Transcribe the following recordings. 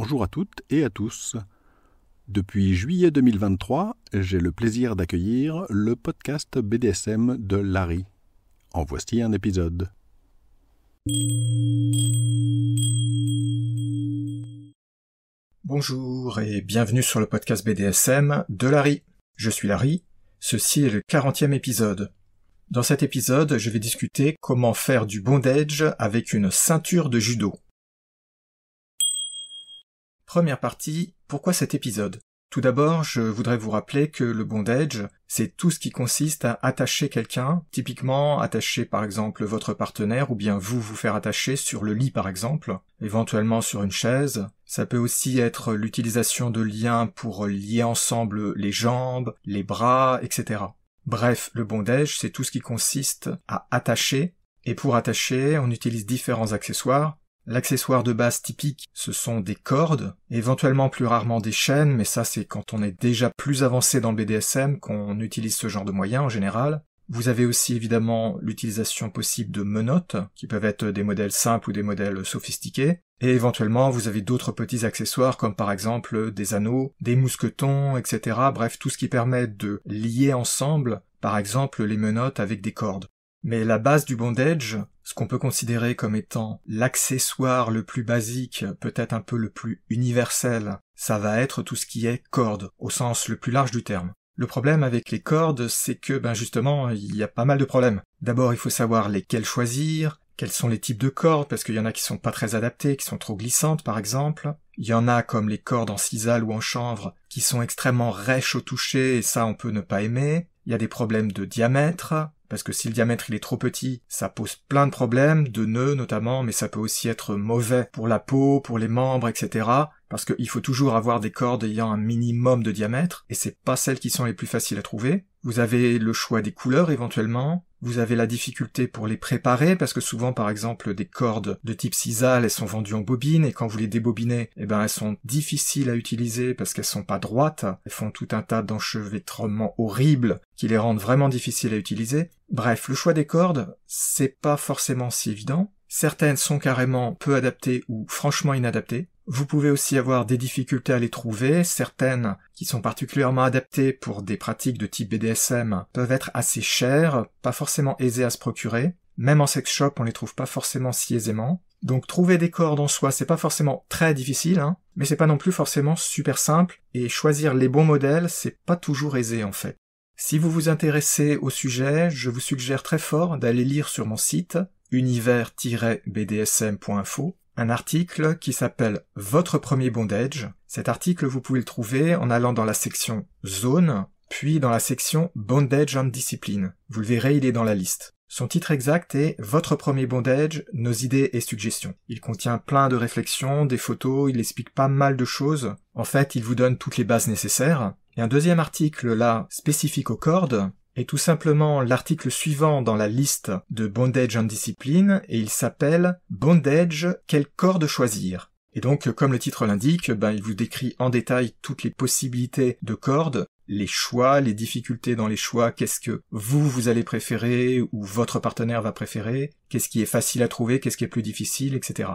Bonjour à toutes et à tous. Depuis juillet 2023, j'ai le plaisir d'accueillir le podcast BDSM de Larry. En voici un épisode. Bonjour et bienvenue sur le podcast BDSM de Larry. Je suis Larry, ceci est le 40e épisode. Dans cet épisode, je vais discuter comment faire du bondage avec une ceinture de judo. Première partie, pourquoi cet épisode Tout d'abord, je voudrais vous rappeler que le bondage, c'est tout ce qui consiste à attacher quelqu'un, typiquement attacher par exemple votre partenaire ou bien vous vous faire attacher sur le lit par exemple, éventuellement sur une chaise. Ça peut aussi être l'utilisation de liens pour lier ensemble les jambes, les bras, etc. Bref, le bondage, c'est tout ce qui consiste à attacher, et pour attacher, on utilise différents accessoires, L'accessoire de base typique, ce sont des cordes, éventuellement plus rarement des chaînes, mais ça c'est quand on est déjà plus avancé dans le BDSM qu'on utilise ce genre de moyens en général. Vous avez aussi évidemment l'utilisation possible de menottes, qui peuvent être des modèles simples ou des modèles sophistiqués. Et éventuellement, vous avez d'autres petits accessoires comme par exemple des anneaux, des mousquetons, etc. Bref, tout ce qui permet de lier ensemble, par exemple, les menottes avec des cordes. Mais la base du bondage, ce qu'on peut considérer comme étant l'accessoire le plus basique, peut-être un peu le plus universel, ça va être tout ce qui est corde, au sens le plus large du terme. Le problème avec les cordes, c'est que, ben justement, il y a pas mal de problèmes. D'abord, il faut savoir lesquels choisir, quels sont les types de cordes, parce qu'il y en a qui sont pas très adaptées, qui sont trop glissantes, par exemple. Il y en a comme les cordes en sisal ou en chanvre, qui sont extrêmement rêches au toucher, et ça, on peut ne pas aimer il y a des problèmes de diamètre, parce que si le diamètre il est trop petit, ça pose plein de problèmes, de nœuds notamment, mais ça peut aussi être mauvais pour la peau, pour les membres, etc. Parce qu'il faut toujours avoir des cordes ayant un minimum de diamètre, et c'est pas celles qui sont les plus faciles à trouver. Vous avez le choix des couleurs éventuellement, vous avez la difficulté pour les préparer parce que souvent par exemple des cordes de type sisal elles sont vendues en bobine et quand vous les débobinez eh ben elles sont difficiles à utiliser parce qu'elles sont pas droites, elles font tout un tas d'enchevêtrements horribles qui les rendent vraiment difficiles à utiliser. Bref, le choix des cordes, c'est pas forcément si évident. Certaines sont carrément peu adaptées ou franchement inadaptées. Vous pouvez aussi avoir des difficultés à les trouver. Certaines, qui sont particulièrement adaptées pour des pratiques de type BDSM, peuvent être assez chères, pas forcément aisées à se procurer. Même en sex shop, on les trouve pas forcément si aisément. Donc trouver des cordes en soi, c'est pas forcément très difficile, hein, mais c'est pas non plus forcément super simple, et choisir les bons modèles, c'est pas toujours aisé en fait. Si vous vous intéressez au sujet, je vous suggère très fort d'aller lire sur mon site univers-bdsm.info un article qui s'appelle Votre premier bondage. Cet article, vous pouvez le trouver en allant dans la section Zone, puis dans la section Bondage and Discipline. Vous le verrez, il est dans la liste. Son titre exact est Votre premier bondage, nos idées et suggestions. Il contient plein de réflexions, des photos, il explique pas mal de choses. En fait, il vous donne toutes les bases nécessaires. Et un deuxième article là, spécifique aux cordes, et tout simplement l'article suivant dans la liste de Bondage and Discipline et il s'appelle Bondage, quel corde choisir. Et donc, comme le titre l'indique, ben, il vous décrit en détail toutes les possibilités de cordes, les choix, les difficultés dans les choix, qu'est-ce que vous, vous allez préférer ou votre partenaire va préférer, qu'est-ce qui est facile à trouver, qu'est-ce qui est plus difficile, etc.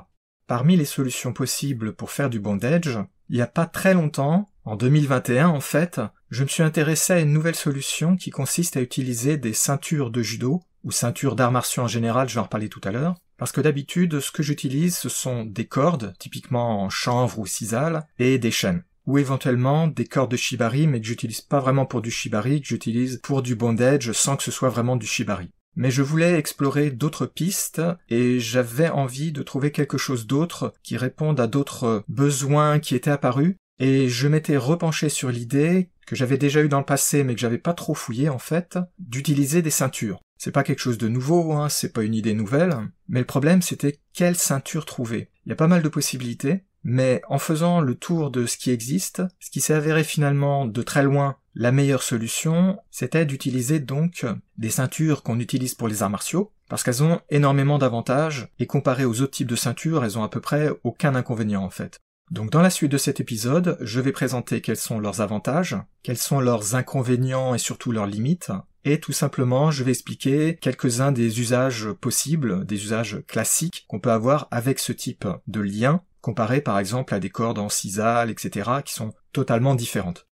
Parmi les solutions possibles pour faire du bondage, il n'y a pas très longtemps, en 2021 en fait, je me suis intéressé à une nouvelle solution qui consiste à utiliser des ceintures de judo, ou ceintures d'arts martiaux en général, je vais en reparler tout à l'heure, parce que d'habitude, ce que j'utilise, ce sont des cordes, typiquement en chanvre ou cisale, et des chaînes. Ou éventuellement des cordes de shibari, mais que j'utilise pas vraiment pour du shibari, que j'utilise pour du bondage sans que ce soit vraiment du shibari. Mais je voulais explorer d'autres pistes et j'avais envie de trouver quelque chose d'autre qui réponde à d'autres besoins qui étaient apparus et je m'étais repenché sur l'idée que j'avais déjà eu dans le passé mais que j'avais pas trop fouillé en fait, d'utiliser des ceintures. C'est pas quelque chose de nouveau, hein, c'est pas une idée nouvelle, mais le problème c'était quelle ceinture trouver. Il y a pas mal de possibilités, mais en faisant le tour de ce qui existe, ce qui s'est avéré finalement de très loin la meilleure solution, c'était d'utiliser donc des ceintures qu'on utilise pour les arts martiaux, parce qu'elles ont énormément d'avantages, et comparées aux autres types de ceintures, elles ont à peu près aucun inconvénient en fait. Donc dans la suite de cet épisode, je vais présenter quels sont leurs avantages, quels sont leurs inconvénients et surtout leurs limites, et tout simplement je vais expliquer quelques-uns des usages possibles, des usages classiques qu'on peut avoir avec ce type de lien, comparé par exemple à des cordes en cisale, etc., qui sont totalement différentes.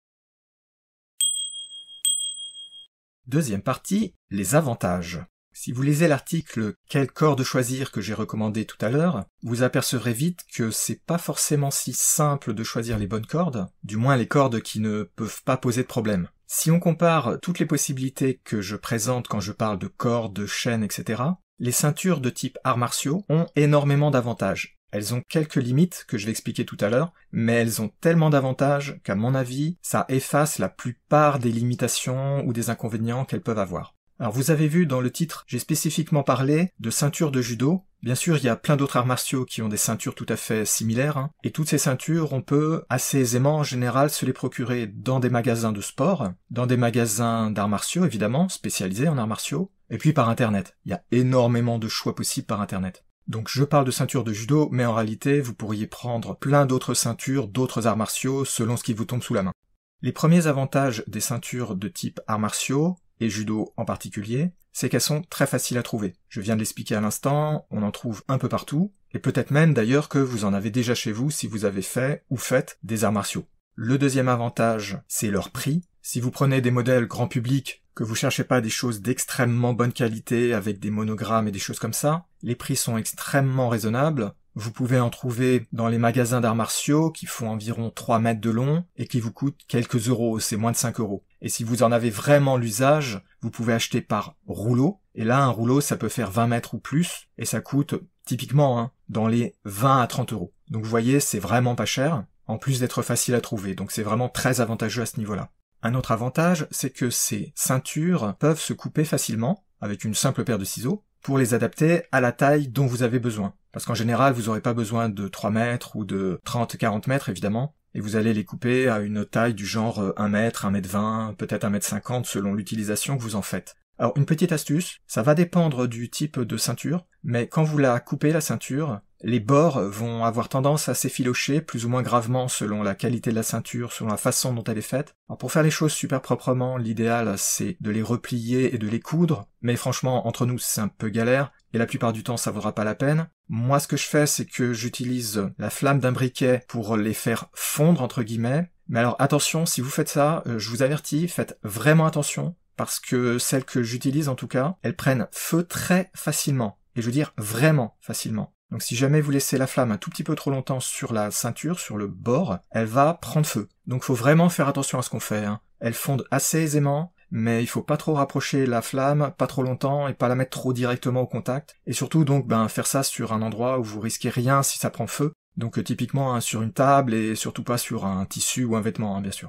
Deuxième partie, les avantages. Si vous lisez l'article Quel corde choisir que j'ai recommandé tout à l'heure, vous apercevrez vite que c'est pas forcément si simple de choisir les bonnes cordes, du moins les cordes qui ne peuvent pas poser de problème. Si on compare toutes les possibilités que je présente quand je parle de cordes, de chaînes, etc., les ceintures de type arts martiaux ont énormément d'avantages, elles ont quelques limites que je vais expliquer tout à l'heure, mais elles ont tellement d'avantages qu'à mon avis, ça efface la plupart des limitations ou des inconvénients qu'elles peuvent avoir. Alors vous avez vu dans le titre, j'ai spécifiquement parlé de ceintures de judo. Bien sûr, il y a plein d'autres arts martiaux qui ont des ceintures tout à fait similaires, hein. et toutes ces ceintures, on peut assez aisément en général se les procurer dans des magasins de sport, dans des magasins d'arts martiaux évidemment, spécialisés en arts martiaux, et puis par Internet. Il y a énormément de choix possibles par Internet. Donc je parle de ceinture de judo, mais en réalité vous pourriez prendre plein d'autres ceintures, d'autres arts martiaux, selon ce qui vous tombe sous la main. Les premiers avantages des ceintures de type arts martiaux, et judo en particulier, c'est qu'elles sont très faciles à trouver. Je viens de l'expliquer à l'instant, on en trouve un peu partout, et peut-être même d'ailleurs que vous en avez déjà chez vous si vous avez fait ou faites des arts martiaux. Le deuxième avantage, c'est leur prix. Si vous prenez des modèles grand public, que vous cherchez pas des choses d'extrêmement bonne qualité avec des monogrammes et des choses comme ça. Les prix sont extrêmement raisonnables. Vous pouvez en trouver dans les magasins d'arts martiaux qui font environ 3 mètres de long et qui vous coûtent quelques euros, c'est moins de 5 euros. Et si vous en avez vraiment l'usage, vous pouvez acheter par rouleau. Et là, un rouleau, ça peut faire 20 mètres ou plus et ça coûte typiquement hein, dans les 20 à 30 euros. Donc vous voyez, c'est vraiment pas cher, en plus d'être facile à trouver. Donc c'est vraiment très avantageux à ce niveau-là. Un autre avantage, c'est que ces ceintures peuvent se couper facilement, avec une simple paire de ciseaux, pour les adapter à la taille dont vous avez besoin. Parce qu'en général, vous n'aurez pas besoin de 3 mètres ou de 30-40 mètres, évidemment, et vous allez les couper à une taille du genre 1 euh, mètre, 1 mètre 20, peut-être 1 mètre 50, selon l'utilisation que vous en faites. Alors, une petite astuce, ça va dépendre du type de ceinture, mais quand vous la coupez, la ceinture, les bords vont avoir tendance à s'effilocher plus ou moins gravement selon la qualité de la ceinture, selon la façon dont elle est faite. Alors pour faire les choses super proprement, l'idéal c'est de les replier et de les coudre, mais franchement entre nous c'est un peu galère et la plupart du temps ça vaudra pas la peine. Moi ce que je fais c'est que j'utilise la flamme d'un briquet pour les faire fondre entre guillemets. Mais alors attention, si vous faites ça, euh, je vous avertis, faites vraiment attention parce que celles que j'utilise en tout cas, elles prennent feu très facilement. Et je veux dire vraiment facilement. Donc si jamais vous laissez la flamme un tout petit peu trop longtemps sur la ceinture, sur le bord, elle va prendre feu. Donc faut vraiment faire attention à ce qu'on fait. Hein. Elle fonde assez aisément, mais il faut pas trop rapprocher la flamme, pas trop longtemps et pas la mettre trop directement au contact. Et surtout donc ben faire ça sur un endroit où vous risquez rien si ça prend feu. Donc euh, typiquement hein, sur une table et surtout pas sur un tissu ou un vêtement hein, bien sûr.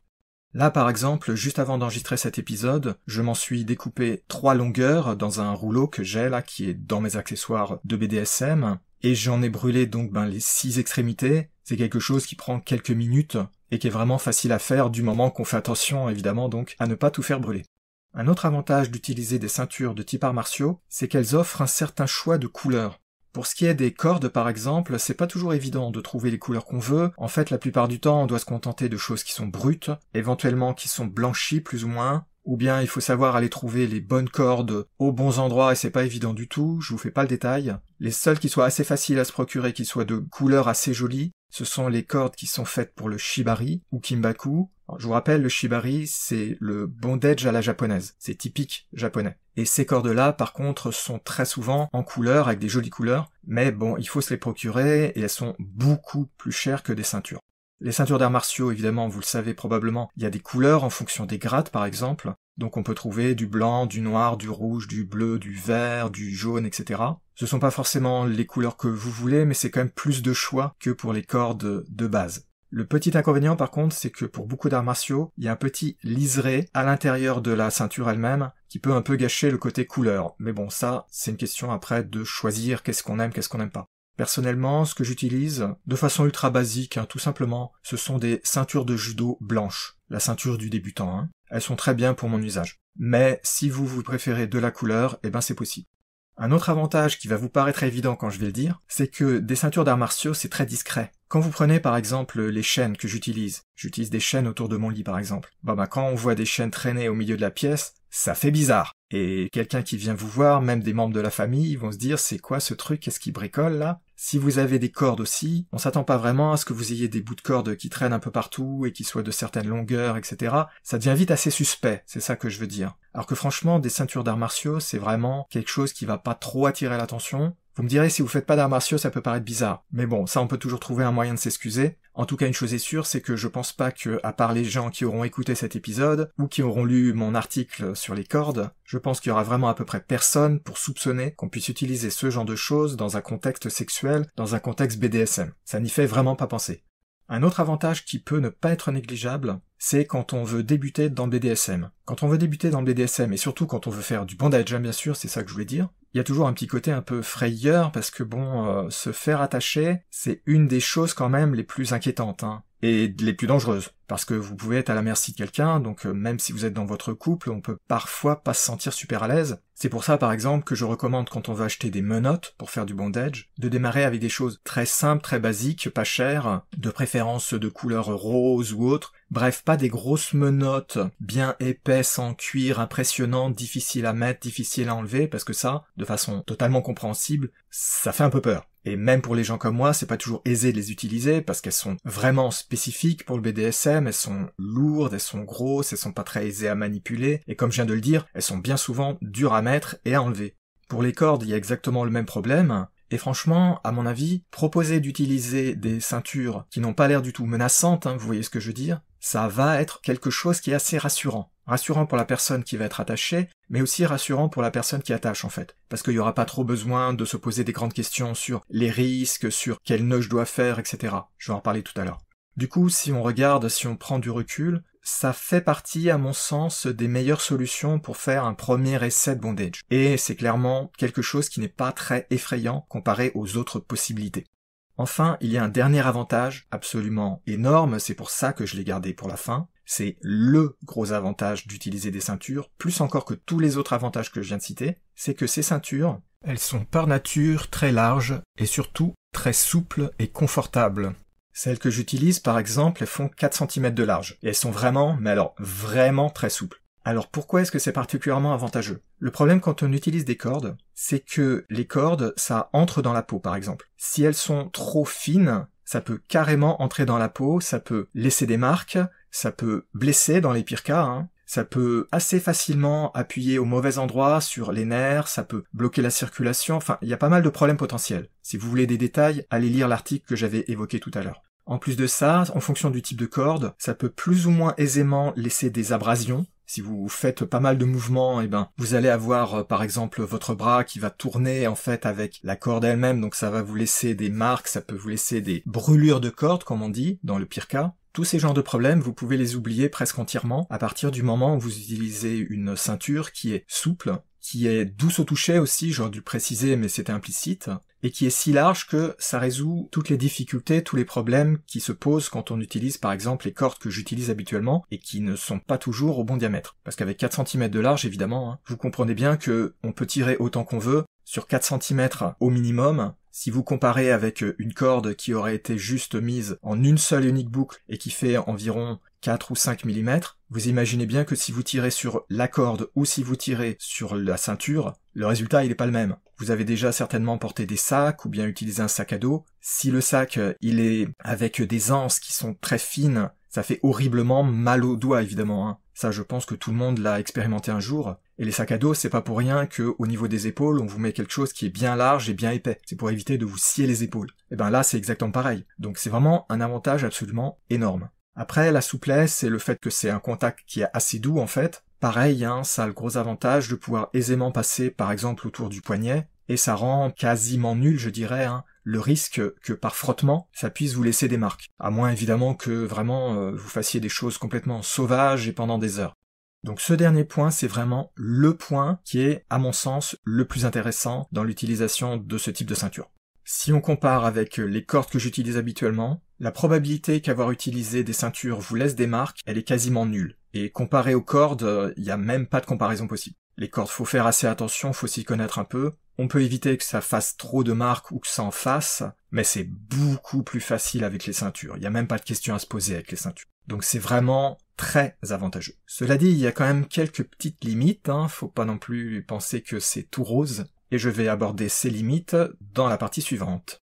Là, par exemple, juste avant d'enregistrer cet épisode, je m'en suis découpé trois longueurs dans un rouleau que j'ai là, qui est dans mes accessoires de BDSM. Et j'en ai brûlé donc ben, les six extrémités. C'est quelque chose qui prend quelques minutes et qui est vraiment facile à faire du moment qu'on fait attention évidemment donc à ne pas tout faire brûler. Un autre avantage d'utiliser des ceintures de type arts martiaux, c'est qu'elles offrent un certain choix de couleurs. Pour ce qui est des cordes par exemple, c'est pas toujours évident de trouver les couleurs qu'on veut. En fait, la plupart du temps, on doit se contenter de choses qui sont brutes, éventuellement qui sont blanchies plus ou moins, ou bien il faut savoir aller trouver les bonnes cordes aux bons endroits et c'est pas évident du tout, je vous fais pas le détail. Les seules qui soient assez faciles à se procurer, qui soient de couleur assez jolie, ce sont les cordes qui sont faites pour le shibari ou kimbaku. je vous rappelle, le shibari, c'est le bondage à la japonaise. C'est typique japonais. Et ces cordes-là, par contre, sont très souvent en couleur, avec des jolies couleurs. Mais bon, il faut se les procurer et elles sont beaucoup plus chères que des ceintures. Les ceintures d'arts martiaux, évidemment, vous le savez probablement, il y a des couleurs en fonction des grades, par exemple. Donc on peut trouver du blanc, du noir, du rouge, du bleu, du vert, du jaune, etc. Ce sont pas forcément les couleurs que vous voulez, mais c'est quand même plus de choix que pour les cordes de base. Le petit inconvénient par contre, c'est que pour beaucoup d'arts martiaux, il y a un petit liseré à l'intérieur de la ceinture elle-même qui peut un peu gâcher le côté couleur. Mais bon, ça, c'est une question après de choisir qu'est-ce qu'on aime, qu'est-ce qu'on n'aime pas. Personnellement, ce que j'utilise, de façon ultra basique, hein, tout simplement, ce sont des ceintures de judo blanches, la ceinture du débutant. Hein. Elles sont très bien pour mon usage. Mais si vous vous préférez de la couleur, eh ben c'est possible. Un autre avantage qui va vous paraître évident quand je vais le dire, c'est que des ceintures d'arts martiaux, c'est très discret. Quand vous prenez par exemple les chaînes que j'utilise, j'utilise des chaînes autour de mon lit par exemple, bah bah quand on voit des chaînes traîner au milieu de la pièce, ça fait bizarre. Et quelqu'un qui vient vous voir, même des membres de la famille, ils vont se dire c'est quoi ce truc, qu'est-ce qu'il bricole là si vous avez des cordes aussi, on s'attend pas vraiment à ce que vous ayez des bouts de cordes qui traînent un peu partout et qui soient de certaines longueurs, etc. Ça devient vite assez suspect, c'est ça que je veux dire. Alors que franchement, des ceintures d'arts martiaux, c'est vraiment quelque chose qui va pas trop attirer l'attention. Vous me direz, si vous faites pas d'arts martiaux, ça peut paraître bizarre. Mais bon, ça, on peut toujours trouver un moyen de s'excuser. En tout cas, une chose est sûre, c'est que je pense pas que, à part les gens qui auront écouté cet épisode, ou qui auront lu mon article sur les cordes, je pense qu'il y aura vraiment à peu près personne pour soupçonner qu'on puisse utiliser ce genre de choses dans un contexte sexuel dans un contexte BDSM. Ça n'y fait vraiment pas penser. Un autre avantage qui peut ne pas être négligeable, c'est quand on veut débuter dans le BDSM. Quand on veut débuter dans le BDSM, et surtout quand on veut faire du bondage, bien sûr, c'est ça que je voulais dire, il y a toujours un petit côté un peu frayeur, parce que bon, euh, se faire attacher, c'est une des choses quand même les plus inquiétantes, hein, et les plus dangereuses parce que vous pouvez être à la merci de quelqu'un, donc euh, même si vous êtes dans votre couple, on peut parfois pas se sentir super à l'aise. C'est pour ça par exemple que je recommande quand on veut acheter des menottes pour faire du bondage, de démarrer avec des choses très simples, très basiques, pas chères, de préférence de couleur rose ou autre, bref pas des grosses menottes bien épaisses en cuir, impressionnantes, difficiles à mettre, difficiles à enlever, parce que ça, de façon totalement compréhensible, ça fait un peu peur. Et même pour les gens comme moi, c'est pas toujours aisé de les utiliser parce qu'elles sont vraiment spécifiques pour le BDSM elles sont lourdes, elles sont grosses, elles sont pas très aisées à manipuler, et comme je viens de le dire, elles sont bien souvent dures à mettre et à enlever. Pour les cordes, il y a exactement le même problème, et franchement, à mon avis, proposer d'utiliser des ceintures qui n'ont pas l'air du tout menaçantes, hein, vous voyez ce que je veux dire, ça va être quelque chose qui est assez rassurant. Rassurant pour la personne qui va être attachée, mais aussi rassurant pour la personne qui attache en fait. Parce qu'il n'y aura pas trop besoin de se poser des grandes questions sur les risques, sur quel nœud je dois faire, etc. Je vais en reparler tout à l'heure. Du coup, si on regarde, si on prend du recul, ça fait partie, à mon sens, des meilleures solutions pour faire un premier essai de bondage. Et c'est clairement quelque chose qui n'est pas très effrayant comparé aux autres possibilités. Enfin, il y a un dernier avantage absolument énorme, c'est pour ça que je l'ai gardé pour la fin. C'est LE gros avantage d'utiliser des ceintures, plus encore que tous les autres avantages que je viens de citer, c'est que ces ceintures, elles sont par nature très larges et surtout très souples et confortables. Celles que j'utilise, par exemple, elles font 4 cm de large. Et elles sont vraiment, mais alors vraiment très souples. Alors pourquoi est-ce que c'est particulièrement avantageux Le problème quand on utilise des cordes, c'est que les cordes, ça entre dans la peau par exemple. Si elles sont trop fines, ça peut carrément entrer dans la peau, ça peut laisser des marques, ça peut blesser dans les pires cas, hein. ça peut assez facilement appuyer au mauvais endroit sur les nerfs, ça peut bloquer la circulation, enfin il y a pas mal de problèmes potentiels. Si vous voulez des détails, allez lire l'article que j'avais évoqué tout à l'heure. En plus de ça, en fonction du type de corde, ça peut plus ou moins aisément laisser des abrasions, si vous faites pas mal de mouvements, et eh ben, vous allez avoir euh, par exemple votre bras qui va tourner en fait avec la corde elle-même, donc ça va vous laisser des marques, ça peut vous laisser des brûlures de corde comme on dit dans le pire cas. Tous ces genres de problèmes, vous pouvez les oublier presque entièrement à partir du moment où vous utilisez une ceinture qui est souple, qui est douce au toucher aussi, j'aurais dû préciser mais c'était implicite, et qui est si large que ça résout toutes les difficultés, tous les problèmes qui se posent quand on utilise par exemple les cordes que j'utilise habituellement et qui ne sont pas toujours au bon diamètre. Parce qu'avec 4 cm de large évidemment, hein, vous comprenez bien que on peut tirer autant qu'on veut sur 4 cm au minimum. Si vous comparez avec une corde qui aurait été juste mise en une seule unique boucle et qui fait environ 4 ou 5 mm, vous imaginez bien que si vous tirez sur la corde ou si vous tirez sur la ceinture, le résultat il n'est pas le même. Vous avez déjà certainement porté des sacs ou bien utilisé un sac à dos. Si le sac euh, il est avec des anses qui sont très fines, ça fait horriblement mal aux doigts évidemment. Hein. Ça je pense que tout le monde l'a expérimenté un jour. Et les sacs à dos, c'est pas pour rien que au niveau des épaules, on vous met quelque chose qui est bien large et bien épais. C'est pour éviter de vous scier les épaules. Et eh ben là, c'est exactement pareil. Donc c'est vraiment un avantage absolument énorme. Après, la souplesse et le fait que c'est un contact qui est assez doux en fait, pareil, hein, ça a le gros avantage de pouvoir aisément passer par exemple autour du poignet, et ça rend quasiment nul, je dirais, hein, le risque que par frottement, ça puisse vous laisser des marques. À moins évidemment que vraiment euh, vous fassiez des choses complètement sauvages et pendant des heures. Donc ce dernier point, c'est vraiment le point qui est, à mon sens, le plus intéressant dans l'utilisation de ce type de ceinture. Si on compare avec les cordes que j'utilise habituellement, la probabilité qu'avoir utilisé des ceintures vous laisse des marques, elle est quasiment nulle. Et comparé aux cordes, il n'y a même pas de comparaison possible. Les cordes, faut faire assez attention, faut s'y connaître un peu. On peut éviter que ça fasse trop de marques ou que ça en fasse, mais c'est beaucoup plus facile avec les ceintures. Il n'y a même pas de question à se poser avec les ceintures. Donc c'est vraiment très avantageux. Cela dit, il y a quand même quelques petites limites, hein. faut pas non plus penser que c'est tout rose, et je vais aborder ces limites dans la partie suivante.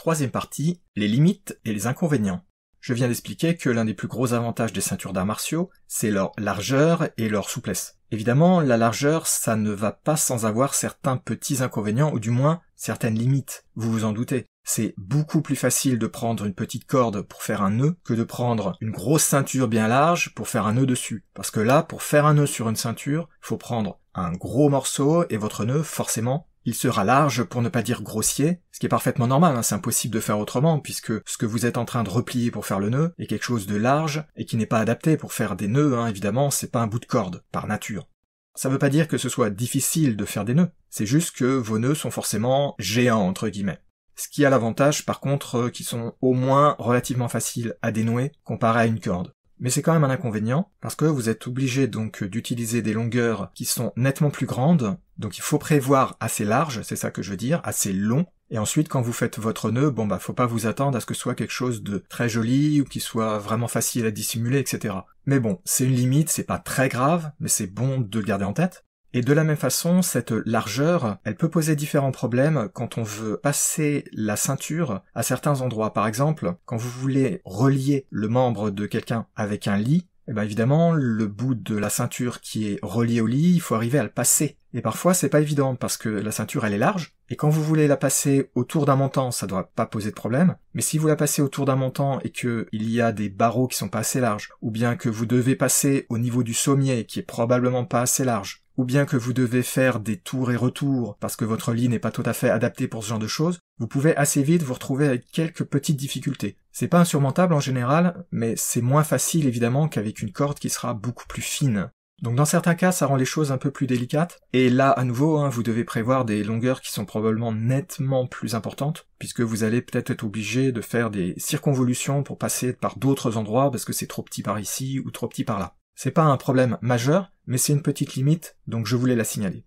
Troisième partie, les limites et les inconvénients. Je viens d'expliquer que l'un des plus gros avantages des ceintures d'arts martiaux, c'est leur largeur et leur souplesse. Évidemment, la largeur, ça ne va pas sans avoir certains petits inconvénients, ou du moins certaines limites, vous vous en doutez. C'est beaucoup plus facile de prendre une petite corde pour faire un nœud que de prendre une grosse ceinture bien large pour faire un nœud dessus. Parce que là, pour faire un nœud sur une ceinture, il faut prendre un gros morceau et votre nœud, forcément, il sera large pour ne pas dire grossier, ce qui est parfaitement normal, hein, c'est impossible de faire autrement puisque ce que vous êtes en train de replier pour faire le nœud est quelque chose de large et qui n'est pas adapté pour faire des nœuds, hein, évidemment, c'est pas un bout de corde, par nature. Ça veut pas dire que ce soit difficile de faire des nœuds, c'est juste que vos nœuds sont forcément géants, entre guillemets. Ce qui a l'avantage, par contre, euh, qu'ils sont au moins relativement faciles à dénouer comparé à une corde mais c'est quand même un inconvénient, parce que vous êtes obligé donc d'utiliser des longueurs qui sont nettement plus grandes, donc il faut prévoir assez large, c'est ça que je veux dire, assez long, et ensuite, quand vous faites votre nœud, bon bah faut pas vous attendre à ce que ce soit quelque chose de très joli ou qui soit vraiment facile à dissimuler, etc. Mais bon, c'est une limite, c'est pas très grave, mais c'est bon de le garder en tête. Et de la même façon, cette largeur, elle peut poser différents problèmes quand on veut passer la ceinture à certains endroits. Par exemple, quand vous voulez relier le membre de quelqu'un avec un lit, eh bien évidemment, le bout de la ceinture qui est relié au lit, il faut arriver à le passer. Et parfois, c'est pas évident parce que la ceinture, elle est large. Et quand vous voulez la passer autour d'un montant, ça ne doit pas poser de problème. Mais si vous la passez autour d'un montant et qu'il y a des barreaux qui sont pas assez larges, ou bien que vous devez passer au niveau du sommier qui est probablement pas assez large, ou bien que vous devez faire des tours et retours parce que votre lit n'est pas tout à fait adapté pour ce genre de choses, vous pouvez assez vite vous retrouver avec quelques petites difficultés. C'est pas insurmontable en général, mais c'est moins facile évidemment qu'avec une corde qui sera beaucoup plus fine. Donc dans certains cas, ça rend les choses un peu plus délicates. Et là, à nouveau, hein, vous devez prévoir des longueurs qui sont probablement nettement plus importantes, puisque vous allez peut-être être obligé de faire des circonvolutions pour passer par d'autres endroits parce que c'est trop petit par ici ou trop petit par là. C'est pas un problème majeur, mais c'est une petite limite, donc je voulais la signaler.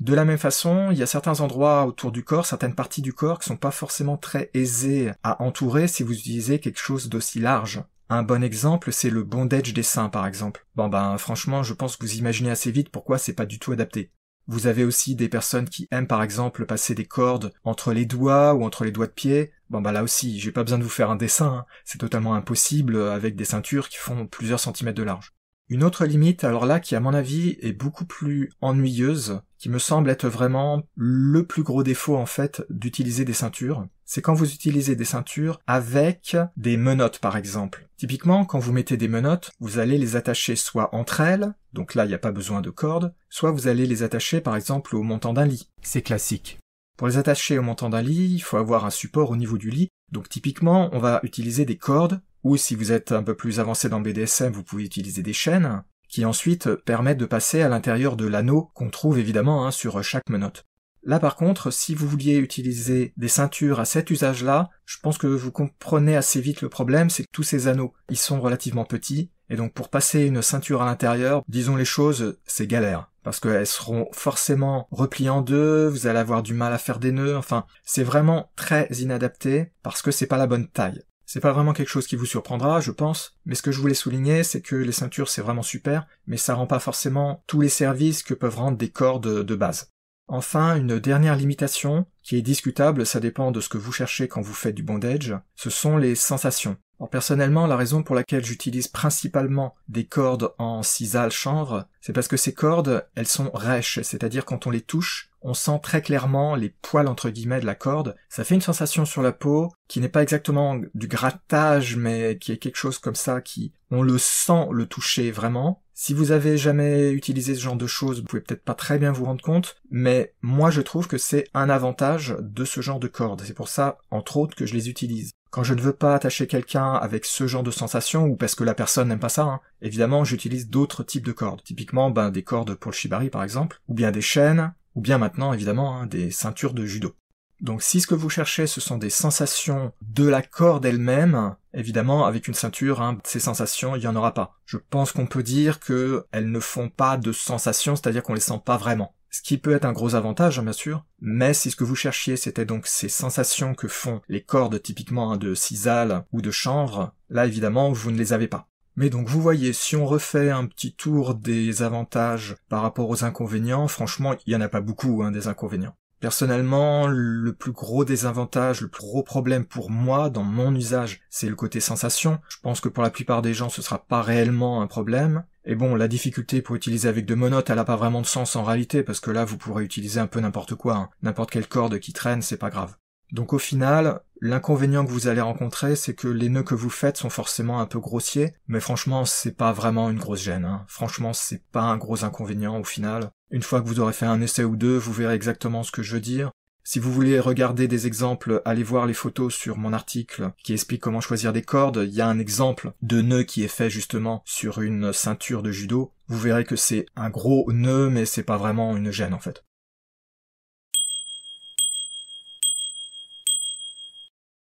De la même façon, il y a certains endroits autour du corps, certaines parties du corps qui sont pas forcément très aisées à entourer si vous utilisez quelque chose d'aussi large. Un bon exemple, c'est le bondage des seins, par exemple. Bon ben, franchement, je pense que vous imaginez assez vite pourquoi c'est pas du tout adapté. Vous avez aussi des personnes qui aiment, par exemple, passer des cordes entre les doigts ou entre les doigts de pied. Bon ben là aussi, j'ai pas besoin de vous faire un dessin, hein. c'est totalement impossible avec des ceintures qui font plusieurs centimètres de large. Une autre limite, alors là, qui à mon avis est beaucoup plus ennuyeuse, qui me semble être vraiment le plus gros défaut en fait d'utiliser des ceintures, c'est quand vous utilisez des ceintures avec des menottes par exemple. Typiquement, quand vous mettez des menottes, vous allez les attacher soit entre elles, donc là il n'y a pas besoin de cordes, soit vous allez les attacher par exemple au montant d'un lit. C'est classique. Pour les attacher au montant d'un lit, il faut avoir un support au niveau du lit, donc typiquement on va utiliser des cordes ou si vous êtes un peu plus avancé dans BDSM, vous pouvez utiliser des chaînes, qui ensuite permettent de passer à l'intérieur de l'anneau qu'on trouve évidemment hein, sur chaque menotte. Là par contre, si vous vouliez utiliser des ceintures à cet usage-là, je pense que vous comprenez assez vite le problème, c'est que tous ces anneaux, ils sont relativement petits, et donc pour passer une ceinture à l'intérieur, disons les choses, c'est galère. Parce qu'elles seront forcément repliées en deux, vous allez avoir du mal à faire des nœuds, enfin, c'est vraiment très inadapté parce que c'est pas la bonne taille. C'est pas vraiment quelque chose qui vous surprendra, je pense, mais ce que je voulais souligner, c'est que les ceintures c'est vraiment super, mais ça rend pas forcément tous les services que peuvent rendre des cordes de base. Enfin, une dernière limitation, qui est discutable, ça dépend de ce que vous cherchez quand vous faites du bondage, ce sont les sensations. personnellement, la raison pour laquelle j'utilise principalement des cordes en sisal chanvre, c'est parce que ces cordes, elles sont rêches, c'est-à-dire quand on les touche, on sent très clairement les poils entre guillemets de la corde. Ça fait une sensation sur la peau qui n'est pas exactement du grattage, mais qui est quelque chose comme ça qui, on le sent le toucher vraiment. Si vous avez jamais utilisé ce genre de choses, vous pouvez peut-être pas très bien vous rendre compte, mais moi je trouve que c'est un avantage de ce genre de corde. C'est pour ça, entre autres, que je les utilise. Quand je ne veux pas attacher quelqu'un avec ce genre de sensation, ou parce que la personne n'aime pas ça, hein, évidemment j'utilise d'autres types de cordes. Typiquement ben, des cordes pour le shibari par exemple, ou bien des chaînes, ou bien maintenant évidemment hein, des ceintures de judo. Donc si ce que vous cherchez ce sont des sensations de la corde elle-même, évidemment avec une ceinture, hein, ces sensations il n'y en aura pas. Je pense qu'on peut dire qu'elles ne font pas de sensations, c'est-à-dire qu'on les sent pas vraiment. Ce qui peut être un gros avantage, hein, bien sûr, mais si ce que vous cherchiez c'était donc ces sensations que font les cordes typiquement de sisal ou de chanvre, là évidemment vous ne les avez pas. Mais donc vous voyez, si on refait un petit tour des avantages par rapport aux inconvénients, franchement, il n'y en a pas beaucoup hein, des inconvénients. Personnellement, le plus gros désavantage, le plus gros problème pour moi dans mon usage, c'est le côté sensation. Je pense que pour la plupart des gens, ce sera pas réellement un problème. Et bon, la difficulté pour utiliser avec de monotes, elle n'a pas vraiment de sens en réalité, parce que là, vous pourrez utiliser un peu n'importe quoi. Hein. N'importe quelle corde qui traîne, c'est pas grave. Donc au final, l'inconvénient que vous allez rencontrer, c'est que les nœuds que vous faites sont forcément un peu grossiers, mais franchement, c'est pas vraiment une grosse gêne. Hein. Franchement, c'est pas un gros inconvénient au final. Une fois que vous aurez fait un essai ou deux, vous verrez exactement ce que je veux dire. Si vous voulez regarder des exemples, allez voir les photos sur mon article qui explique comment choisir des cordes. Il y a un exemple de nœud qui est fait justement sur une ceinture de judo. Vous verrez que c'est un gros nœud, mais c'est pas vraiment une gêne en fait.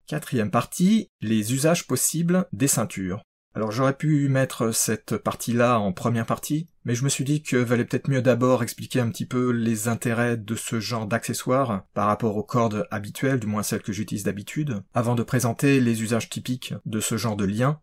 Quatrième partie, les usages possibles des ceintures. Alors j'aurais pu mettre cette partie-là en première partie, mais je me suis dit que valait peut-être mieux d'abord expliquer un petit peu les intérêts de ce genre d'accessoires par rapport aux cordes habituelles, du moins celles que j'utilise d'habitude, avant de présenter les usages typiques de ce genre de lien.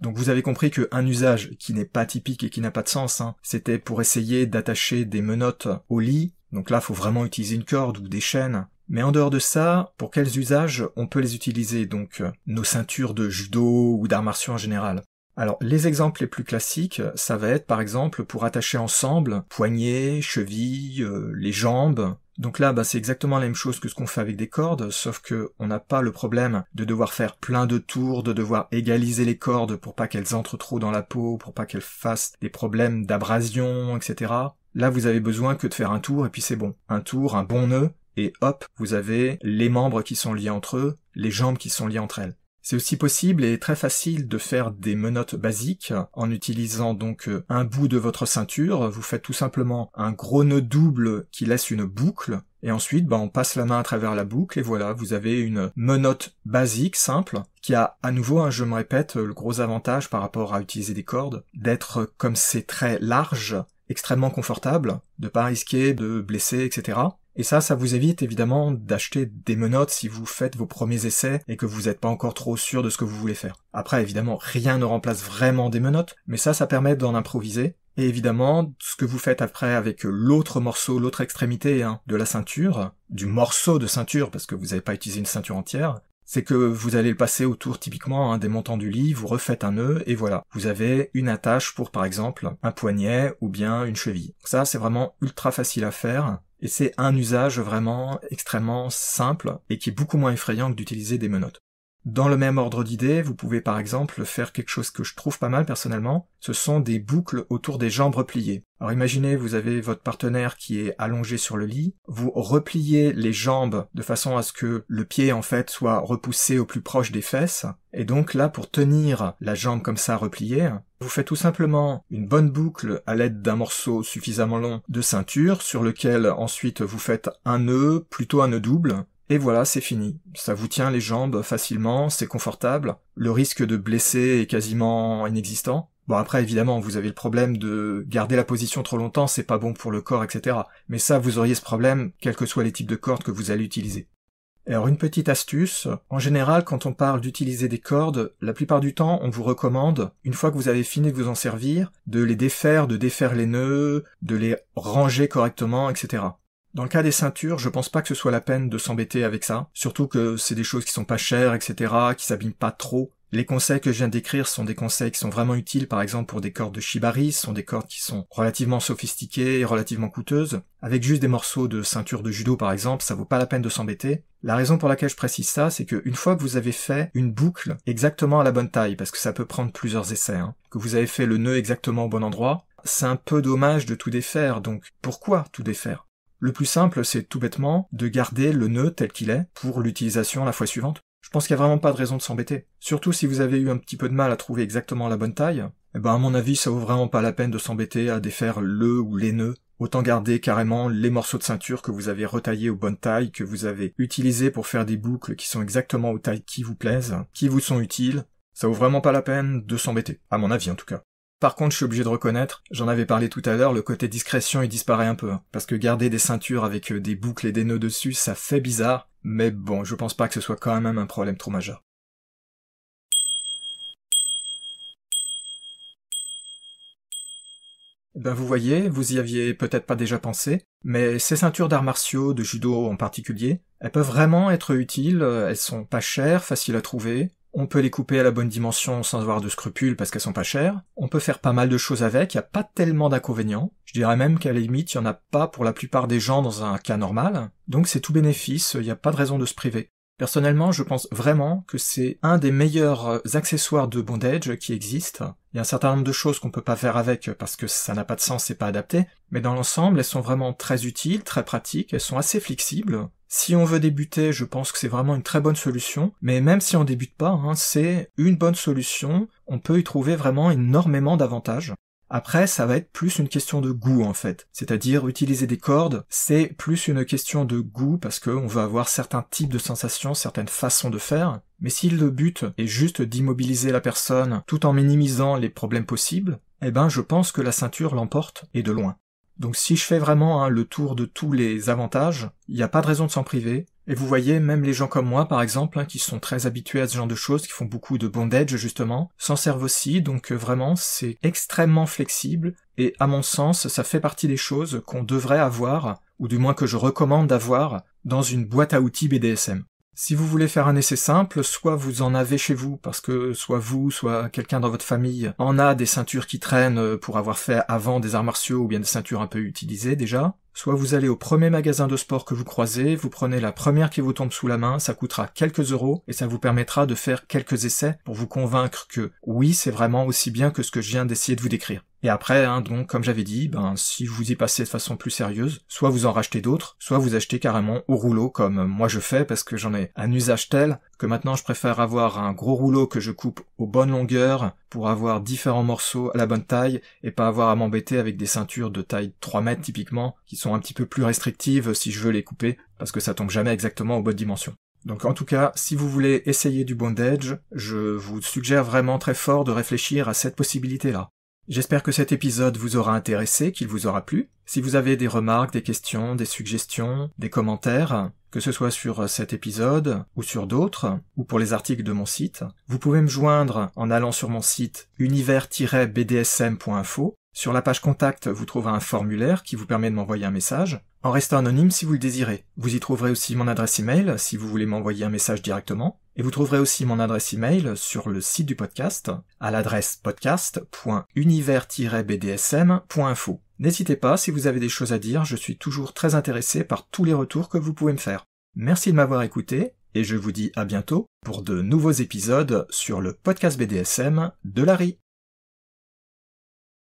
Donc vous avez compris qu'un usage qui n'est pas typique et qui n'a pas de sens, hein, c'était pour essayer d'attacher des menottes au lit, donc là faut vraiment utiliser une corde ou des chaînes, mais en dehors de ça, pour quels usages on peut les utiliser, donc euh, nos ceintures de judo ou d'arts martiaux en général alors les exemples les plus classiques, ça va être par exemple pour attacher ensemble poignets, chevilles, euh, les jambes. Donc là, bah, c'est exactement la même chose que ce qu'on fait avec des cordes, sauf que on n'a pas le problème de devoir faire plein de tours, de devoir égaliser les cordes pour pas qu'elles entrent trop dans la peau, pour pas qu'elles fassent des problèmes d'abrasion, etc. Là, vous avez besoin que de faire un tour et puis c'est bon. Un tour, un bon nœud, et hop, vous avez les membres qui sont liés entre eux, les jambes qui sont liées entre elles. C'est aussi possible et très facile de faire des menottes basiques en utilisant donc euh, un bout de votre ceinture. Vous faites tout simplement un gros nœud double qui laisse une boucle et ensuite bah, on passe la main à travers la boucle et voilà, vous avez une menotte basique, simple, qui a à nouveau, hein, je me répète, le gros avantage par rapport à utiliser des cordes, d'être comme c'est très large, extrêmement confortable, de pas risquer de blesser, etc. Et ça, ça vous évite évidemment d'acheter des menottes si vous faites vos premiers essais et que vous n'êtes pas encore trop sûr de ce que vous voulez faire. Après, évidemment, rien ne remplace vraiment des menottes, mais ça, ça permet d'en improviser. Et évidemment, ce que vous faites après avec l'autre morceau, l'autre extrémité hein, de la ceinture, du morceau de ceinture, parce que vous n'avez pas utilisé une ceinture entière, c'est que vous allez le passer autour typiquement hein, des montants du lit, vous refaites un nœud et voilà, vous avez une attache pour par exemple un poignet ou bien une cheville. Ça c'est vraiment ultra facile à faire et c'est un usage vraiment extrêmement simple et qui est beaucoup moins effrayant que d'utiliser des menottes. Dans le même ordre d'idées, vous pouvez par exemple faire quelque chose que je trouve pas mal personnellement, ce sont des boucles autour des jambes repliées. Alors imaginez, vous avez votre partenaire qui est allongé sur le lit, vous repliez les jambes de façon à ce que le pied en fait soit repoussé au plus proche des fesses, et donc là pour tenir la jambe comme ça repliée, vous faites tout simplement une bonne boucle à l'aide d'un morceau suffisamment long de ceinture sur lequel ensuite vous faites un nœud, plutôt un nœud double, et voilà, c'est fini. Ça vous tient les jambes facilement, c'est confortable, le risque de blesser est quasiment inexistant. Bon après évidemment vous avez le problème de garder la position trop longtemps, c'est pas bon pour le corps, etc. Mais ça vous auriez ce problème, quels que soient les types de cordes que vous allez utiliser. Alors une petite astuce, en général quand on parle d'utiliser des cordes, la plupart du temps on vous recommande, une fois que vous avez fini de vous en servir, de les défaire, de défaire les nœuds, de les ranger correctement, etc. Dans le cas des ceintures, je pense pas que ce soit la peine de s'embêter avec ça, surtout que c'est des choses qui sont pas chères, etc., qui s'abîment pas trop. Les conseils que je viens d'écrire sont des conseils qui sont vraiment utiles, par exemple pour des cordes de shibari, ce sont des cordes qui sont relativement sophistiquées et relativement coûteuses. Avec juste des morceaux de ceinture de judo, par exemple, ça vaut pas la peine de s'embêter. La raison pour laquelle je précise ça, c'est qu'une fois que vous avez fait une boucle exactement à la bonne taille, parce que ça peut prendre plusieurs essais, hein, que vous avez fait le nœud exactement au bon endroit, c'est un peu dommage de tout défaire, donc pourquoi tout défaire le plus simple, c'est tout bêtement de garder le nœud tel qu'il est pour l'utilisation la fois suivante. Je pense qu'il n'y a vraiment pas de raison de s'embêter. Surtout si vous avez eu un petit peu de mal à trouver exactement la bonne taille, eh ben à mon avis, ça vaut vraiment pas la peine de s'embêter à défaire le ou les nœuds. Autant garder carrément les morceaux de ceinture que vous avez retaillés aux bonnes tailles, que vous avez utilisés pour faire des boucles qui sont exactement aux tailles qui vous plaisent, qui vous sont utiles. Ça vaut vraiment pas la peine de s'embêter, à mon avis en tout cas. Par contre, je suis obligé de reconnaître, j'en avais parlé tout à l'heure, le côté discrétion il disparaît un peu, hein. parce que garder des ceintures avec euh, des boucles et des nœuds dessus, ça fait bizarre, mais bon, je pense pas que ce soit quand même un problème trop majeur. Eh ben vous voyez, vous y aviez peut-être pas déjà pensé, mais ces ceintures d'arts martiaux, de judo en particulier, elles peuvent vraiment être utiles, euh, elles sont pas chères, faciles à trouver, on peut les couper à la bonne dimension sans avoir de scrupules parce qu'elles sont pas chères. On peut faire pas mal de choses avec, il n'y a pas tellement d'inconvénients. Je dirais même qu'à la limite, il n'y en a pas pour la plupart des gens dans un cas normal. Donc c'est tout bénéfice, il n'y a pas de raison de se priver. Personnellement, je pense vraiment que c'est un des meilleurs euh, accessoires de bondage qui existe. Il y a un certain nombre de choses qu'on peut pas faire avec parce que ça n'a pas de sens, et pas adapté. Mais dans l'ensemble, elles sont vraiment très utiles, très pratiques, elles sont assez flexibles. Si on veut débuter, je pense que c'est vraiment une très bonne solution. Mais même si on débute pas, hein, c'est une bonne solution. On peut y trouver vraiment énormément d'avantages. Après, ça va être plus une question de goût en fait. C'est-à-dire utiliser des cordes, c'est plus une question de goût parce qu'on va avoir certains types de sensations, certaines façons de faire. Mais si le but est juste d'immobiliser la personne tout en minimisant les problèmes possibles, eh ben je pense que la ceinture l'emporte et de loin. Donc si je fais vraiment hein, le tour de tous les avantages, il n'y a pas de raison de s'en priver, et vous voyez, même les gens comme moi, par exemple, hein, qui sont très habitués à ce genre de choses, qui font beaucoup de bondage, justement, s'en servent aussi, donc euh, vraiment, c'est extrêmement flexible, et à mon sens, ça fait partie des choses qu'on devrait avoir, ou du moins que je recommande d'avoir, dans une boîte à outils BDSM. Si vous voulez faire un essai simple, soit vous en avez chez vous, parce que soit vous, soit quelqu'un dans votre famille en a des ceintures qui traînent euh, pour avoir fait avant des arts martiaux ou bien des ceintures un peu utilisées déjà, soit vous allez au premier magasin de sport que vous croisez, vous prenez la première qui vous tombe sous la main, ça coûtera quelques euros et ça vous permettra de faire quelques essais pour vous convaincre que oui, c'est vraiment aussi bien que ce que je viens d'essayer de vous décrire. Et après, hein, donc, comme j'avais dit, ben, si vous y passez de façon plus sérieuse, soit vous en rachetez d'autres, soit vous achetez carrément au rouleau, comme euh, moi je fais, parce que j'en ai un usage tel que maintenant je préfère avoir un gros rouleau que je coupe aux bonnes longueurs pour avoir différents morceaux à la bonne taille et pas avoir à m'embêter avec des ceintures de taille 3 mètres typiquement, qui sont un petit peu plus restrictives si je veux les couper, parce que ça tombe jamais exactement aux bonnes dimensions. Donc en tout cas, si vous voulez essayer du bondage, je vous suggère vraiment très fort de réfléchir à cette possibilité-là. J'espère que cet épisode vous aura intéressé, qu'il vous aura plu. Si vous avez des remarques, des questions, des suggestions, des commentaires, que ce soit sur cet épisode ou sur d'autres, ou pour les articles de mon site, vous pouvez me joindre en allant sur mon site univers-bdsm.info. Sur la page contact, vous trouverez un formulaire qui vous permet de m'envoyer un message en restant anonyme si vous le désirez. Vous y trouverez aussi mon adresse email si vous voulez m'envoyer un message directement. Et vous trouverez aussi mon adresse email sur le site du podcast à l'adresse podcast.univers-bdsm.info. N'hésitez pas, si vous avez des choses à dire, je suis toujours très intéressé par tous les retours que vous pouvez me faire. Merci de m'avoir écouté et je vous dis à bientôt pour de nouveaux épisodes sur le podcast BDSM de Larry.